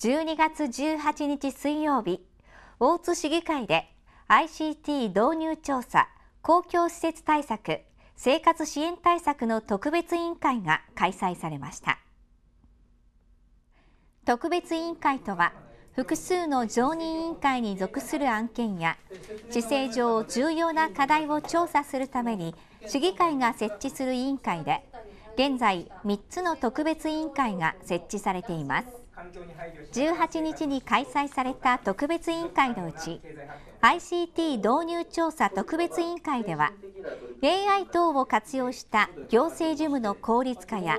12月18日水曜日大津市議会で ICT 導入調査公共施設対策生活支援対策の特別委員会が開催されました特別委員会とは複数の常任委員会に属する案件や地政上重要な課題を調査するために市議会が設置する委員会で現在3つの特別委員会が設置されています18日に開催された特別委員会のうち ICT 導入調査特別委員会では AI 等を活用した行政事務の効率化や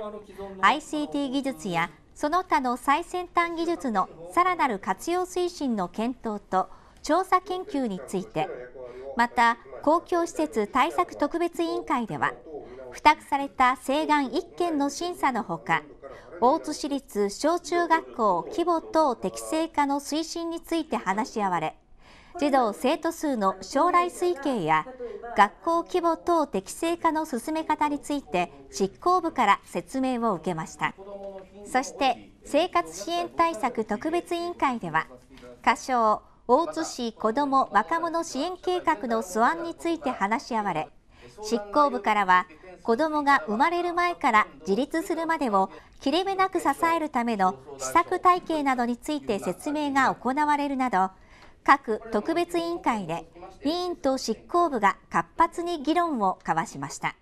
ICT 技術やその他の最先端技術のさらなる活用推進の検討と調査研究についてまた公共施設対策特別委員会では付託された請願1件の審査のほか大津市立小中学校規模等適正化の推進について話し合われ児童生徒数の将来推計や学校規模等適正化の進め方について執行部から説明を受けましたそして生活支援対策特別委員会では仮称大津市子ども若者支援計画の素案について話し合われ執行部からは子どもが生まれる前から自立するまでを切れ目なく支えるための施策体系などについて説明が行われるなど各特別委員会で委員と執行部が活発に議論を交わしました。